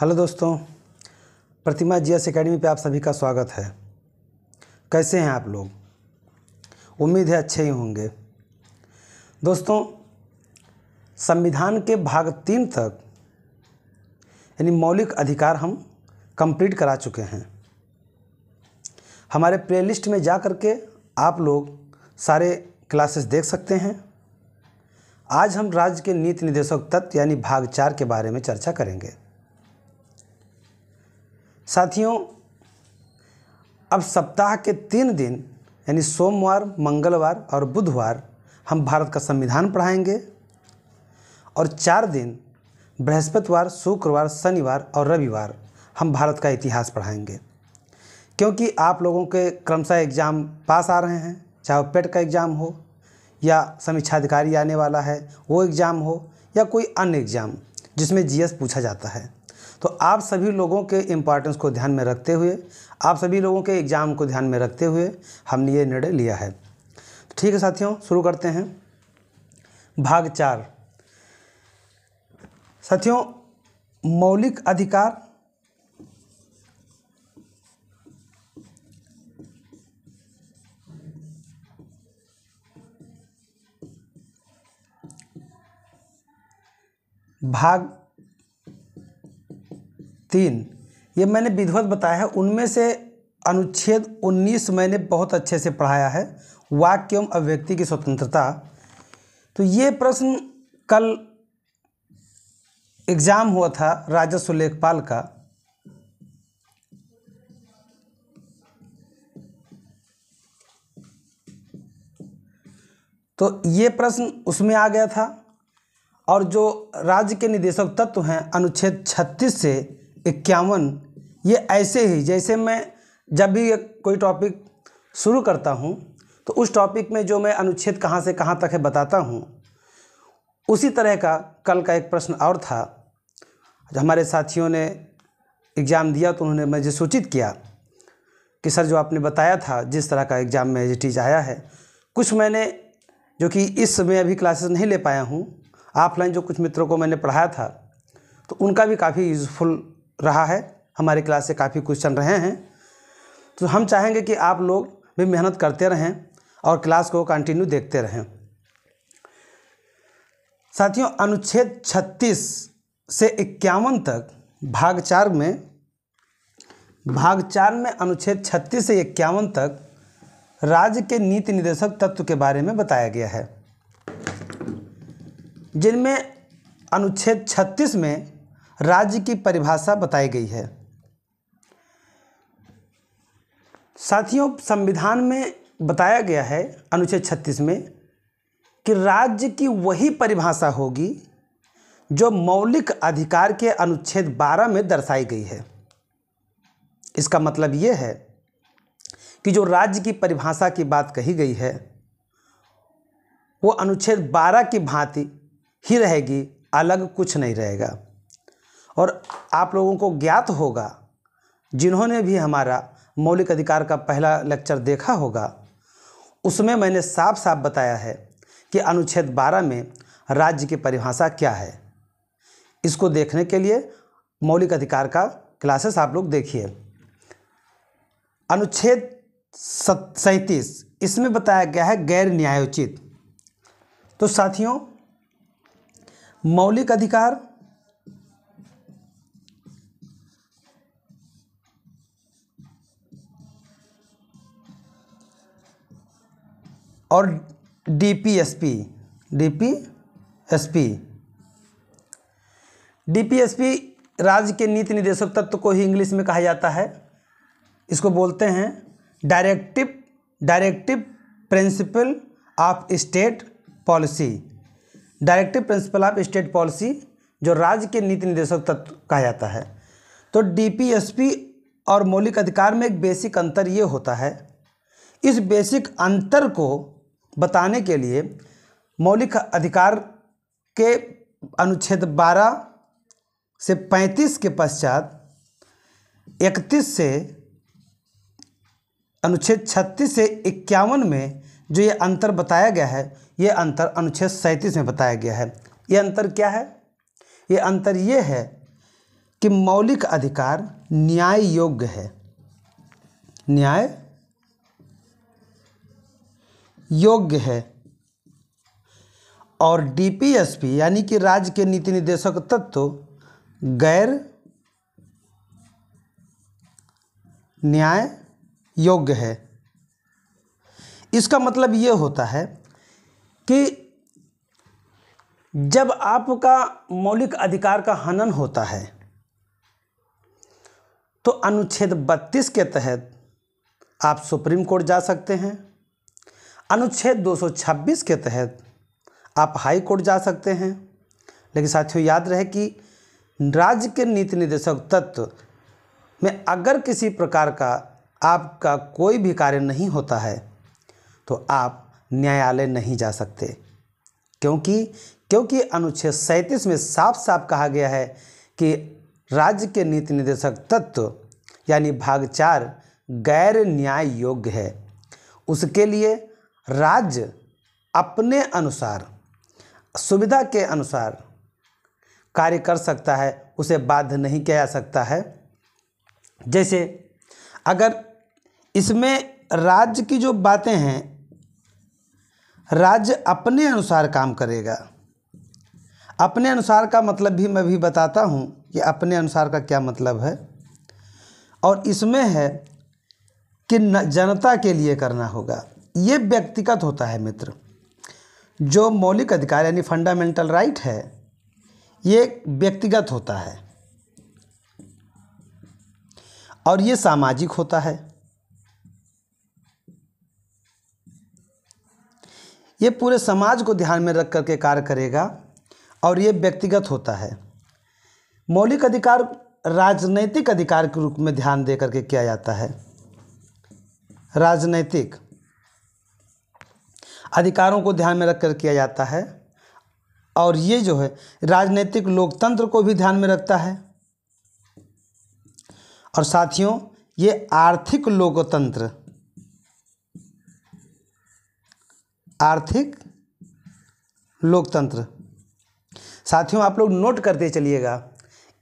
hello दोस्तों प्रतिमा G S academy पर आप सभी का स्वागत है कैसे हैं आप लोग उम्मीद है अच्छे ही होंगे दोस्तों संविधान के भाग तीन तक यानी मौलिक अधिकार हम कंप्लीट करा चुके हैं हमारे प्लेलिस्ट में जा कर के आप लोग सारे क्लासेस देख सकते हैं आज हम राज्य के नीति निदेशक तत्व यानी भाग चार के बारे में चर्चा करेंगे साथियों अब सप्ताह के तीन दिन यानी सोमवार मंगलवार और बुधवार हम भारत का संविधान पढ़ाएंगे और चार दिन बृहस्पतिवार शुक्रवार शनिवार और रविवार हम भारत का इतिहास पढ़ाएंगे क्योंकि आप लोगों के क्रमशः एग्ज़ाम पास आ रहे हैं चाहे वो पेट का एग्ज़ाम हो या समीक्षाधिकारी आने वाला है वो एग्ज़ाम हो या कोई अन्य एग्ज़ाम जिसमें जीएस पूछा जाता है तो आप सभी लोगों के इम्पॉर्टेंस को ध्यान में रखते हुए आप सभी लोगों के एग्ज़ाम को ध्यान में रखते हुए हमने ये निर्णय लिया है तो ठीक है साथियों शुरू करते हैं भाग चार साथियों मौलिक अधिकार भाग तीन ये मैंने विधिवत बताया है उनमें से अनुच्छेद 19 मैंने बहुत अच्छे से पढ़ाया है वाक्य एवं अभिव्यक्ति की स्वतंत्रता तो ये प्रश्न कल एग्ज़ाम हुआ था राजस्व लेखपाल का तो ये प्रश्न उसमें आ गया था और जो राज्य के निदेशक तत्व हैं अनुच्छेद 36 से इक्यावन ये ऐसे ही जैसे मैं जब भी कोई टॉपिक शुरू करता हूँ तो उस टॉपिक में जो मैं अनुच्छेद कहाँ से कहाँ तक है बताता हूँ उसी तरह का कल का एक प्रश्न और था हमारे साथियों ने एग्ज़ाम दिया तो उन्होंने मुझे सूचित किया कि सर जो आपने बताया था जिस तरह का एग्ज़ाम में एजिटीज आया है कुछ मैंने जो कि इस समय अभी क्लासेस नहीं ले पाया हूँ ऑफलाइन जो कुछ मित्रों को मैंने पढ़ाया था तो उनका भी काफ़ी यूज़फुल रहा है हमारे क्लास से काफ़ी क्वेश्चन रहे हैं तो हम चाहेंगे कि आप लोग भी मेहनत करते रहें और क्लास को कंटिन्यू देखते रहें साथियों अनुच्छेद 36 से इक्यावन तक भाग चार में भाग चार में अनुच्छेद 36 से इक्यावन तक राज्य के नीति निदेशक तत्व के बारे में बताया गया है जिनमें अनुच्छेद 36 में राज्य की परिभाषा बताई गई है साथियों संविधान में बताया गया है अनुच्छेद छत्तीस में कि राज्य की वही परिभाषा होगी जो मौलिक अधिकार के अनुच्छेद 12 में दर्शाई गई है इसका मतलब ये है कि जो राज्य की परिभाषा की बात कही गई है वो अनुच्छेद 12 की भांति ही रहेगी अलग कुछ नहीं रहेगा और आप लोगों को ज्ञात होगा जिन्होंने भी हमारा मौलिक अधिकार का पहला लेक्चर देखा होगा उसमें मैंने साफ साफ बताया है कि अनुच्छेद 12 में राज्य की परिभाषा क्या है इसको देखने के लिए मौलिक अधिकार का क्लासेस आप लोग देखिए अनुच्छेद सैंतीस इसमें बताया गया है गैर न्यायोचित तो साथियों मौलिक अधिकार और D P S P D P S P D P S P राज्य के नीति निदेशक तत्व को ही इंग्लिश में कहा जाता है इसको बोलते हैं directive directive principle of state policy directive principle of state policy जो राज्य के नीति निदेशक तत्व कहा जाता है तो डीपीएसपी और मौलिक अधिकार में एक बेसिक अंतर ये होता है इस बेसिक अंतर को बताने के लिए मौलिक अधिकार के अनुच्छेद 12 से 35 के पश्चात 31 से अनुच्छेद 36 से इक्यावन में जो ये अंतर बताया गया है ये अंतर अनुच्छेद सैंतीस में बताया गया है ये अंतर क्या है ये अंतर ये है कि मौलिक अधिकार न्याय योग्य है न्याय योग्य है और डीपीएसपी यानी कि राज्य के नीति निदेशक तत्व गैर न्याय योग्य है इसका मतलब ये होता है कि जब आपका मौलिक अधिकार का हनन होता है तो अनुच्छेद 32 के तहत आप सुप्रीम कोर्ट जा सकते हैं अनुच्छेद 226 के तहत आप हाई कोर्ट जा सकते हैं लेकिन साथियों याद रहे कि राज्य के नीति निदेशक तत्व में अगर किसी प्रकार का आपका कोई भी कार्य नहीं होता है तो आप न्यायालय नहीं जा सकते क्योंकि क्योंकि अनुच्छेद सैंतीस में साफ साफ कहा गया है कि राज्य के नीति निदेशक तत्व यानी भाग चार गैर न्याय योग्य है उसके लिए राज्य अपने अनुसार सुविधा के अनुसार कार्य कर सकता है उसे बाध्य नहीं किया जा सकता है जैसे अगर इसमें राज्य की जो बातें हैं राज्य अपने अनुसार काम करेगा अपने अनुसार का मतलब भी मैं भी बताता हूँ कि अपने अनुसार का क्या मतलब है और इसमें है कि जनता के लिए करना होगा ये व्यक्तिगत होता है मित्र जो मौलिक अधिकार यानी फंडामेंटल राइट है ये व्यक्तिगत होता है और ये सामाजिक होता है ये पूरे समाज को ध्यान में रख करके कार्य करेगा और ये व्यक्तिगत होता है मौलिक अधिकार राजनैतिक अधिकार के रूप में ध्यान दे करके किया जाता है राजनैतिक अधिकारों को ध्यान में रखकर किया जाता है और ये जो है राजनीतिक लोकतंत्र को भी ध्यान में रखता है और साथियों ये आर्थिक लोकतंत्र आर्थिक लोकतंत्र साथियों आप लोग नोट करते चलिएगा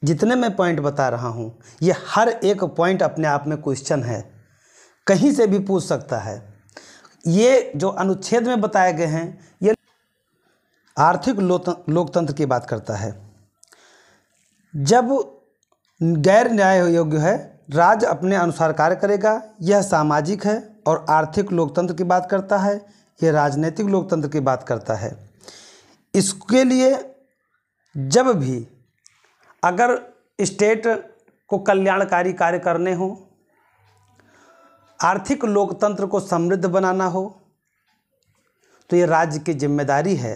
जितने मैं पॉइंट बता रहा हूँ ये हर एक पॉइंट अपने आप में क्वेश्चन है कहीं से भी पूछ सकता है ये जो अनुच्छेद में बताए गए हैं ये आर्थिक लोकतंत्र की बात करता है जब गैर न्याय योग्य है राज्य अपने अनुसार कार्य करेगा यह सामाजिक है और आर्थिक लोकतंत्र की बात करता है यह राजनीतिक लोकतंत्र की बात करता है इसके लिए जब भी अगर स्टेट को कल्याणकारी कार्य करने हों आर्थिक लोकतंत्र को समृद्ध बनाना हो तो ये राज्य की जिम्मेदारी है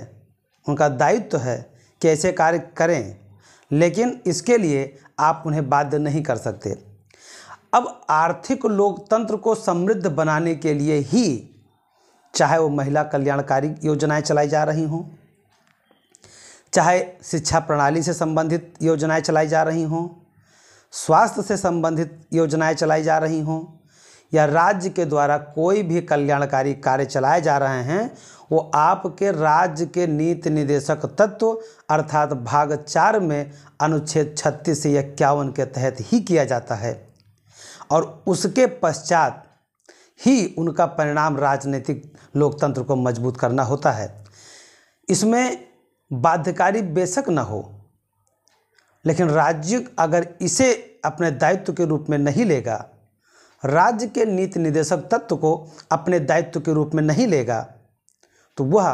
उनका दायित्व तो है कि ऐसे कार्य करें लेकिन इसके लिए आप उन्हें बाध्य नहीं कर सकते अब आर्थिक लोकतंत्र को समृद्ध बनाने के लिए ही चाहे वो महिला कल्याणकारी योजनाएं चलाई जा रही हों चाहे शिक्षा प्रणाली से संबंधित योजनाएं चलाई जा रही हों स्वास्थ्य से संबंधित योजनाएं चलाई जा रही हों या राज्य के द्वारा कोई भी कल्याणकारी कार्य चलाए जा रहे हैं वो आपके राज्य के नीति निदेशक तत्व अर्थात भाग चार में अनुच्छेद छत्तीस इक्यावन के तहत ही किया जाता है और उसके पश्चात ही उनका परिणाम राजनीतिक लोकतंत्र को मजबूत करना होता है इसमें बाध्यकारी बेशक न हो लेकिन राज्य अगर इसे अपने दायित्व के रूप में नहीं लेगा राज्य के नीति निदेशक तत्व को अपने दायित्व के रूप में नहीं लेगा तो वह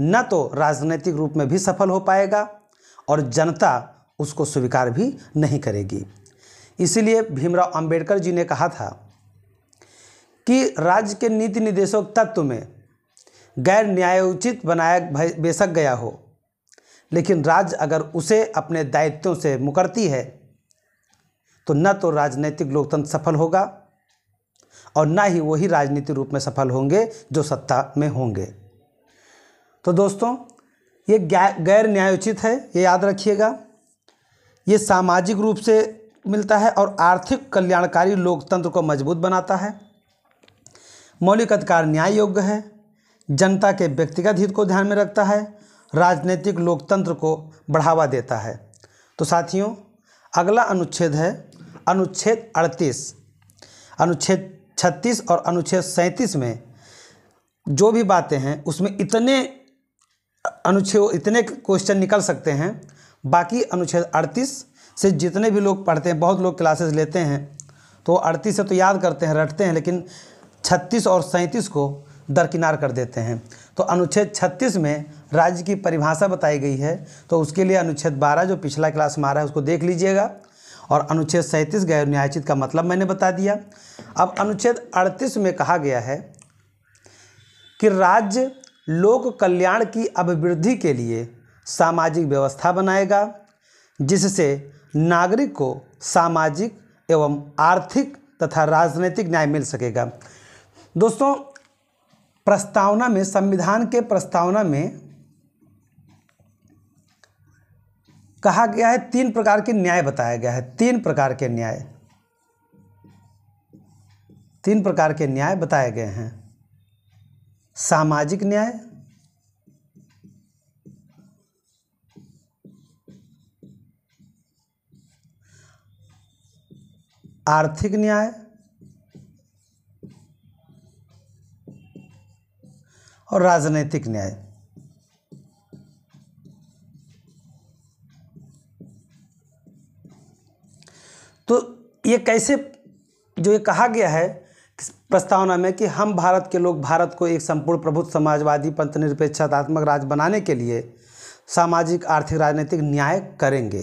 न तो राजनीतिक रूप में भी सफल हो पाएगा और जनता उसको स्वीकार भी नहीं करेगी इसीलिए भीमराव अंबेडकर जी ने कहा था कि राज्य के नीति निदेशक तत्व में गैर न्यायोचित बनाया बेशक गया हो लेकिन राज्य अगर उसे अपने दायित्वों से मुकरती है तो न तो राजनीतिक लोकतंत्र सफल होगा और ना ही वही राजनीति रूप में सफल होंगे जो सत्ता में होंगे तो दोस्तों ये गैर न्यायोचित है ये याद रखिएगा ये सामाजिक रूप से मिलता है और आर्थिक कल्याणकारी लोकतंत्र को मजबूत बनाता है मौलिक अधिकार न्याय योग्य है जनता के व्यक्तिगत हित को ध्यान में रखता है राजनीतिक लोकतंत्र को बढ़ावा देता है तो साथियों अगला अनुच्छेद है अनुच्छेद 38 अनुच्छेद छत्तीस और अनुच्छेद सैंतीस में जो भी बातें हैं उसमें इतने अनुच्छेद इतने क्वेश्चन निकल सकते हैं बाकी अनुच्छेद अड़तीस से जितने भी लोग पढ़ते हैं बहुत लोग क्लासेस लेते हैं तो अड़तीस से तो याद करते हैं रटते हैं लेकिन छत्तीस और सैंतीस को दरकिनार कर देते हैं तो अनुच्छेद छत्तीस में राज्य की परिभाषा बताई गई है तो उसके लिए अनुच्छेद बारह जो पिछला क्लास मारा है उसको देख लीजिएगा और अनुच्छेद सैंतीस गैर न्यायचित का मतलब मैंने बता दिया अब अनुच्छेद अड़तीस में कहा गया है कि राज्य लोक कल्याण की अभिवृद्धि के लिए सामाजिक व्यवस्था बनाएगा जिससे नागरिक को सामाजिक एवं आर्थिक तथा राजनीतिक न्याय मिल सकेगा दोस्तों प्रस्तावना में संविधान के प्रस्तावना में कहा गया है तीन प्रकार के न्याय बताया गया है तीन प्रकार के न्याय तीन प्रकार के न्याय बताए गए हैं सामाजिक न्याय आर्थिक न्याय और राजनीतिक न्याय ये कैसे जो ये कहा गया है प्रस्तावना में कि हम भारत के लोग भारत को एक संपूर्ण प्रभुत्व समाजवादी पंथ निरपेक्षतात्मक राज्य बनाने के लिए सामाजिक आर्थिक राजनीतिक न्याय करेंगे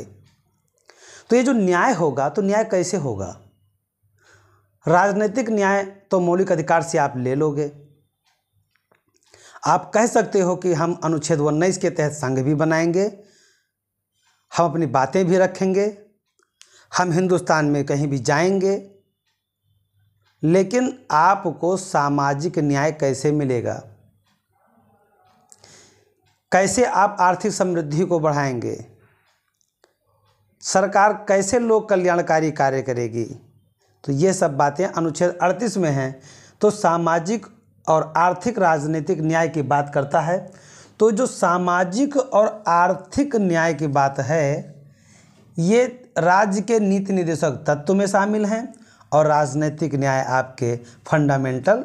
तो ये जो न्याय होगा तो न्याय कैसे होगा राजनीतिक न्याय तो मौलिक अधिकार से आप ले लोगे आप कह सकते हो कि हम अनुच्छेद उन्नीस के तहत संघ भी बनाएंगे हम अपनी बातें भी रखेंगे हम हिंदुस्तान में कहीं भी जाएंगे लेकिन आपको सामाजिक न्याय कैसे मिलेगा कैसे आप आर्थिक समृद्धि को बढ़ाएंगे सरकार कैसे लोक कल्याणकारी कार्य करेगी तो ये सब बातें अनुच्छेद 38 में हैं तो सामाजिक और आर्थिक राजनीतिक न्याय की बात करता है तो जो सामाजिक और आर्थिक न्याय की बात है ये राज्य के नीति निर्देशक तत्व में शामिल हैं और राजनीतिक न्याय आपके फंडामेंटल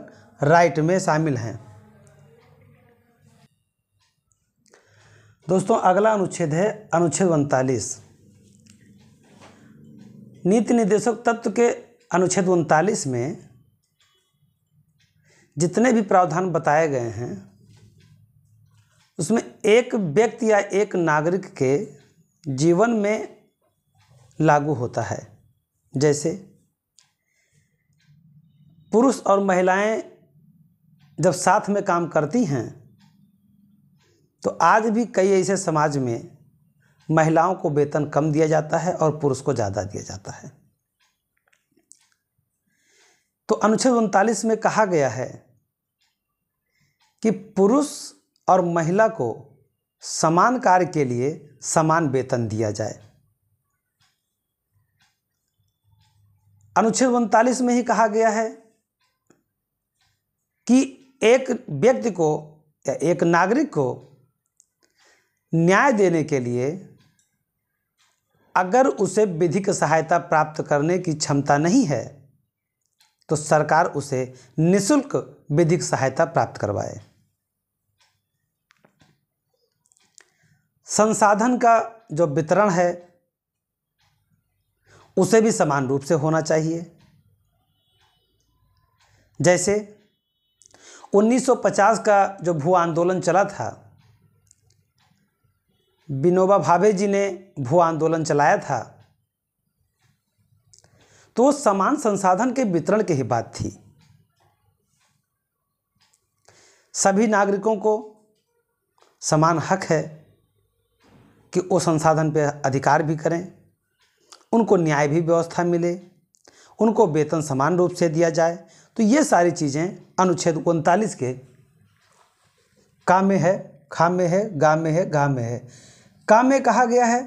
राइट में शामिल हैं दोस्तों अगला अनुच्छेद है अनुच्छेद उनतालीस नीति निर्देशक तत्व के अनुच्छेद उनतालीस में जितने भी प्रावधान बताए गए हैं उसमें एक व्यक्ति या एक नागरिक के जीवन में लागू होता है जैसे पुरुष और महिलाएं जब साथ में काम करती हैं तो आज भी कई ऐसे समाज में महिलाओं को वेतन कम दिया जाता है और पुरुष को ज़्यादा दिया जाता है तो अनुच्छेद उनतालीस में कहा गया है कि पुरुष और महिला को समान कार्य के लिए समान वेतन दिया जाए अनुच्छेद उनतालीस में ही कहा गया है कि एक व्यक्ति को या एक नागरिक को न्याय देने के लिए अगर उसे विधिक सहायता प्राप्त करने की क्षमता नहीं है तो सरकार उसे निशुल्क विधिक सहायता प्राप्त करवाए संसाधन का जो वितरण है उसे भी समान रूप से होना चाहिए जैसे 1950 का जो भू आंदोलन चला था विनोबा भावे जी ने भू आंदोलन चलाया था तो समान संसाधन के वितरण की ही बात थी सभी नागरिकों को समान हक है कि वो संसाधन पर अधिकार भी करें उनको न्याय भी व्यवस्था मिले उनको वेतन समान रूप से दिया जाए तो ये सारी चीज़ें अनुच्छेद उनतालीस के का में है खा में है गा में है गा में है का में कहा गया है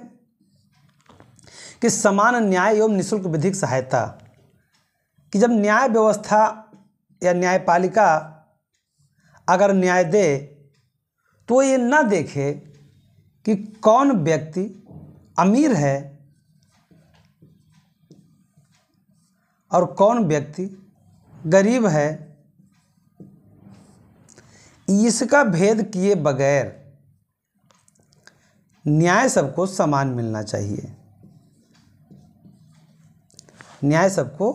कि समान न्याय एवं निःशुल्क विधिक सहायता कि जब न्याय व्यवस्था या न्यायपालिका अगर न्याय दे तो ये ना देखे कि कौन व्यक्ति अमीर है और कौन व्यक्ति गरीब है इसका भेद किए बगैर न्याय सबको समान मिलना चाहिए न्याय सबको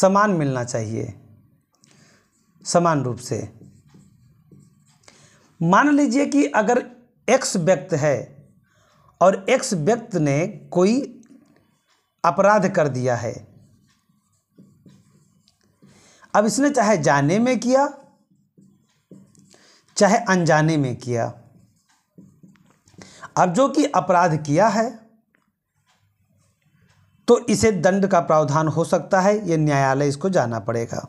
समान मिलना चाहिए समान रूप से मान लीजिए कि अगर एक्स व्यक्त है और एक्स व्यक्त ने कोई अपराध कर दिया है अब इसने चाहे जाने में किया चाहे अनजाने में किया अब जो कि अपराध किया है तो इसे दंड का प्रावधान हो सकता है यह न्यायालय इसको जाना पड़ेगा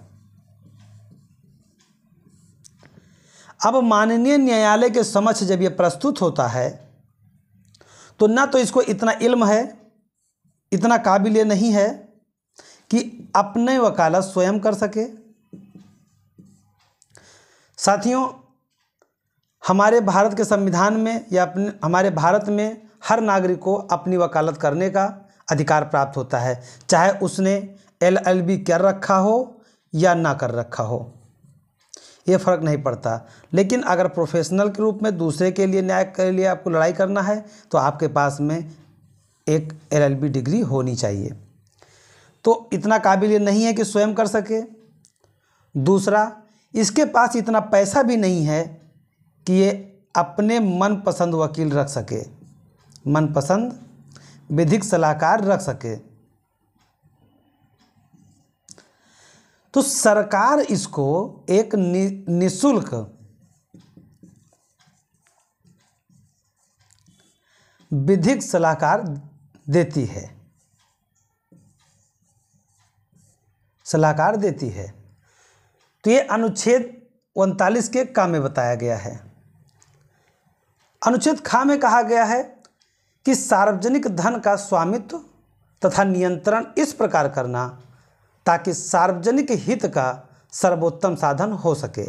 अब माननीय न्यायालय के समक्ष जब यह प्रस्तुत होता है तो ना तो इसको इतना इल्म है इतना काबिल नहीं है कि अपने वकालत स्वयं कर सके साथियों हमारे भारत के संविधान में या अपने हमारे भारत में हर नागरिक को अपनी वकालत करने का अधिकार प्राप्त होता है चाहे उसने एल एल बी कर रखा हो या ना कर रखा हो ये फ़र्क नहीं पड़ता लेकिन अगर प्रोफेशनल के रूप में दूसरे के लिए न्याय के लिए आपको लड़ाई करना है तो आपके पास में एक एलएलबी डिग्री होनी चाहिए तो इतना काबिल नहीं है कि स्वयं कर सके दूसरा इसके पास इतना पैसा भी नहीं है कि ये अपने मनपसंद वकील रख सके मनपसंद विधिक सलाहकार रख सके तो सरकार इसको एक नि, निशुल्क विधिक सलाहकार देती है सलाहकार देती है तो ये अनुच्छेद उनतालीस के काम में बताया गया है अनुच्छेद खा में कहा गया है कि सार्वजनिक धन का स्वामित्व तथा नियंत्रण इस प्रकार करना ताकि सार्वजनिक हित का सर्वोत्तम साधन हो सके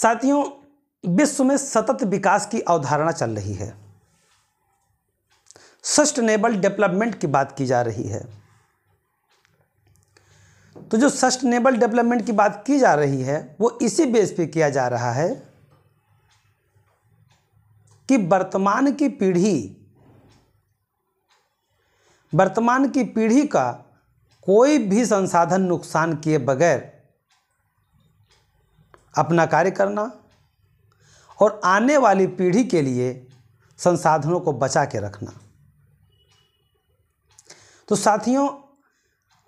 साथियों विश्व में सतत विकास की अवधारणा चल रही है सस्टेनेबल डेवलपमेंट की बात की जा रही है तो जो सस्टेनेबल डेवलपमेंट की बात की जा रही है वो इसी बेस पे किया जा रहा है कि वर्तमान की पीढ़ी वर्तमान की पीढ़ी का कोई भी संसाधन नुकसान किए बगैर अपना कार्य करना और आने वाली पीढ़ी के लिए संसाधनों को बचा के रखना तो साथियों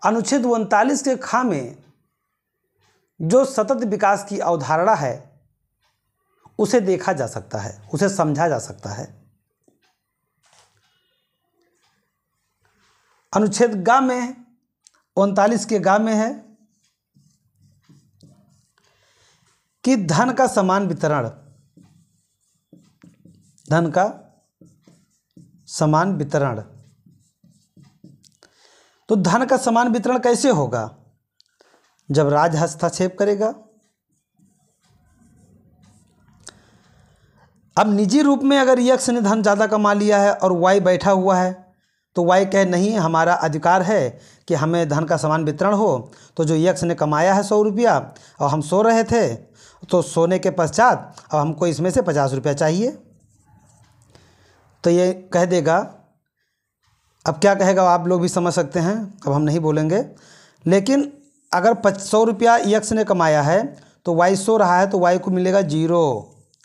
अनुच्छेद उनतालीस के खा में जो सतत विकास की अवधारणा है उसे देखा जा सकता है उसे समझा जा सकता है अनुच्छेद गा में उनतालीस के गा में है कि धन का समान वितरण धन का समान वितरण तो धन का समान वितरण कैसे होगा जब राज हस्तक्षेप करेगा अब निजी रूप में अगर यक्ष ने धन ज़्यादा कमा लिया है और वाई बैठा हुआ है तो वाई कहे नहीं हमारा अधिकार है कि हमें धन का समान वितरण हो तो जो यक्ष ने कमाया है सौ रुपया और हम सो रहे थे तो सोने के पश्चात अब हमको इसमें से पचास रुपया चाहिए तो ये कह देगा अब क्या कहेगा आप लोग भी समझ सकते हैं अब हम नहीं बोलेंगे लेकिन अगर पच सौ रुपया एक्स ने कमाया है तो वाई सो रहा है तो वाई को मिलेगा जीरो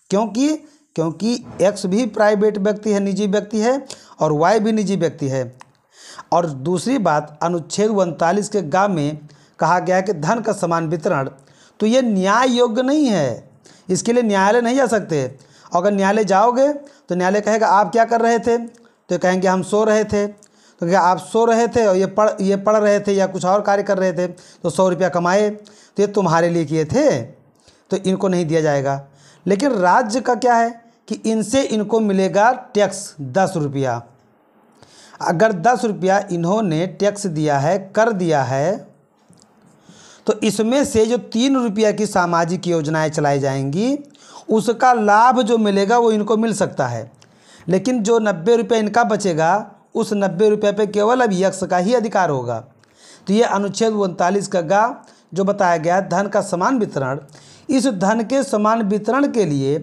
क्योंकि क्योंकि एक्स भी प्राइवेट व्यक्ति है निजी व्यक्ति है और वाई भी निजी व्यक्ति है और दूसरी बात अनुच्छेद उनतालीस के गाँव में कहा गया कि धन का समान वितरण तो ये न्याय योग्य नहीं है इसके लिए न्यायालय नहीं जा सकते अगर न्यायालय जाओगे तो न्यायालय कहेगा आप क्या कर रहे थे तो कहेंगे हम सो रहे थे तो क्या आप सो रहे थे और ये पढ़ ये पढ़ रहे थे या कुछ और कार्य कर रहे थे तो सौ रुपया कमाए तो ये तुम्हारे लिए किए थे तो इनको नहीं दिया जाएगा लेकिन राज्य का क्या है कि इनसे इनको मिलेगा टैक्स दस रुपया अगर दस रुपया इन्होंने टैक्स दिया है कर दिया है तो इसमें से जो तीन रुपया की सामाजिक योजनाएं चलाई जाएंगी उसका लाभ जो मिलेगा वो इनको मिल सकता है लेकिन जो नब्बे रुपया इनका बचेगा उस नब्बे रुपये पर केवल अब यक्ष का ही अधिकार होगा तो ये अनुच्छेद उनतालीस का गा जो बताया गया धन का समान वितरण इस धन के समान वितरण के लिए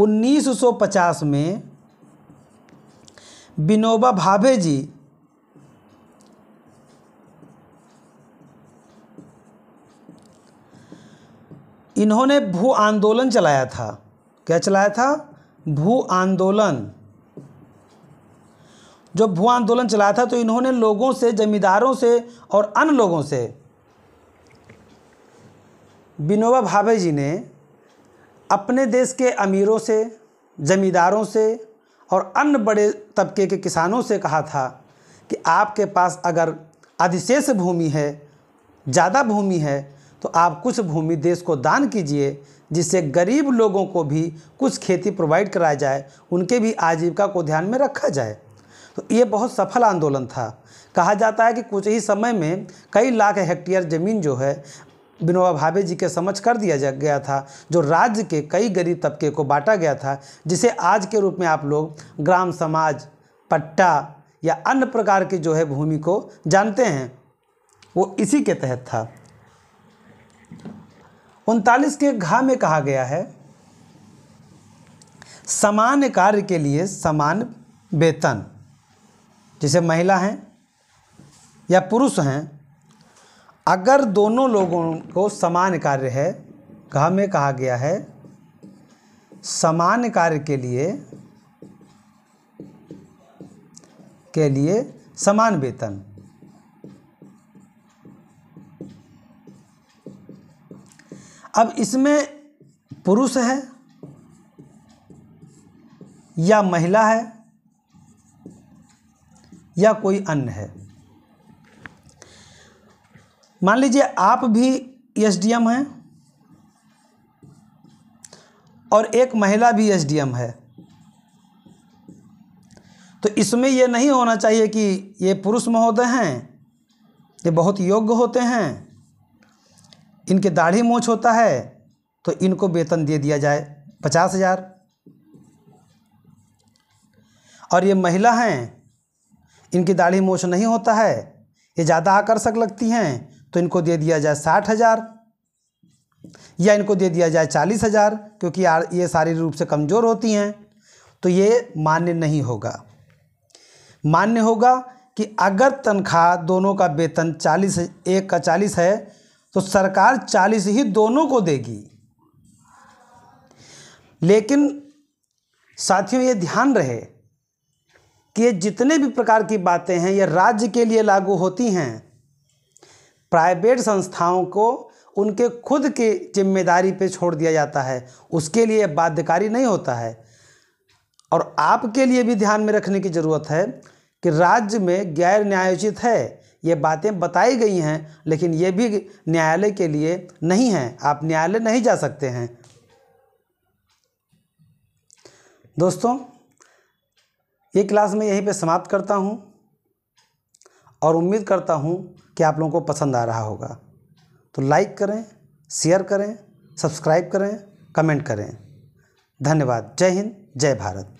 1950 में विनोबा भावे जी इन्होंने भू आंदोलन चलाया था क्या चलाया था भू आंदोलन जो भू आंदोलन चलाया था तो इन्होंने लोगों से जमींदारों से और अन्य लोगों से विनोबा भावे जी ने अपने देश के अमीरों से ज़मींदारों से और अन्य बड़े तबके के किसानों से कहा था कि आपके पास अगर अधिशेष भूमि है ज़्यादा भूमि है तो आप कुछ भूमि देश को दान कीजिए जिससे गरीब लोगों को भी कुछ खेती प्रोवाइड कराया जाए उनके भी आजीविका को ध्यान में रखा जाए तो ये बहुत सफल आंदोलन था कहा जाता है कि कुछ ही समय में कई लाख हेक्टेयर ज़मीन जो है विनोबा भावे जी के समझ कर दिया जा गया था जो राज्य के कई गरीब तबके को बांटा गया था जिसे आज के रूप में आप लोग ग्राम समाज पट्टा या अन्य प्रकार की जो है भूमि को जानते हैं वो इसी के तहत था उनतालीस के घा में कहा गया है समान कार्य के लिए समान वेतन जैसे महिला हैं या पुरुष हैं अगर दोनों लोगों को समान कार्य है कहा में कहा गया है समान कार्य के लिए के लिए समान वेतन अब इसमें पुरुष है या महिला है या कोई अन्य है मान लीजिए आप भी एसडीएम हैं और एक महिला भी एसडीएम है तो इसमें यह नहीं होना चाहिए कि ये पुरुष महोदय हैं ये बहुत योग्य होते हैं इनके दाढ़ी मोच होता है तो इनको वेतन दे दिया जाए पचास हज़ार और ये महिला हैं इनकी दाढ़ी मोछ नहीं होता है ये ज़्यादा आकर्षक लगती हैं तो इनको दे दिया जाए साठ हज़ार या इनको दे दिया जाए चालीस हज़ार क्योंकि ये शारीरिक रूप से कमज़ोर होती हैं तो ये मान्य नहीं होगा मान्य होगा कि अगर तनख्वाह दोनों का वेतन चालीस एक का चालीस है तो सरकार चालीस ही दोनों को देगी लेकिन साथियों ये ध्यान रहे कि जितने भी प्रकार की बातें हैं ये राज्य के लिए लागू होती हैं प्राइवेट संस्थाओं को उनके खुद की जिम्मेदारी पे छोड़ दिया जाता है उसके लिए बाध्यकारी नहीं होता है और आपके लिए भी ध्यान में रखने की ज़रूरत है कि राज्य में गैर न्यायोचित है ये बातें बताई गई हैं लेकिन ये भी न्यायालय के लिए नहीं हैं आप न्यायालय नहीं जा सकते हैं दोस्तों ये क्लास मैं यहीं पे समाप्त करता हूँ और उम्मीद करता हूँ कि आप लोगों को पसंद आ रहा होगा तो लाइक करें शेयर करें सब्सक्राइब करें कमेंट करें धन्यवाद जय हिंद जय भारत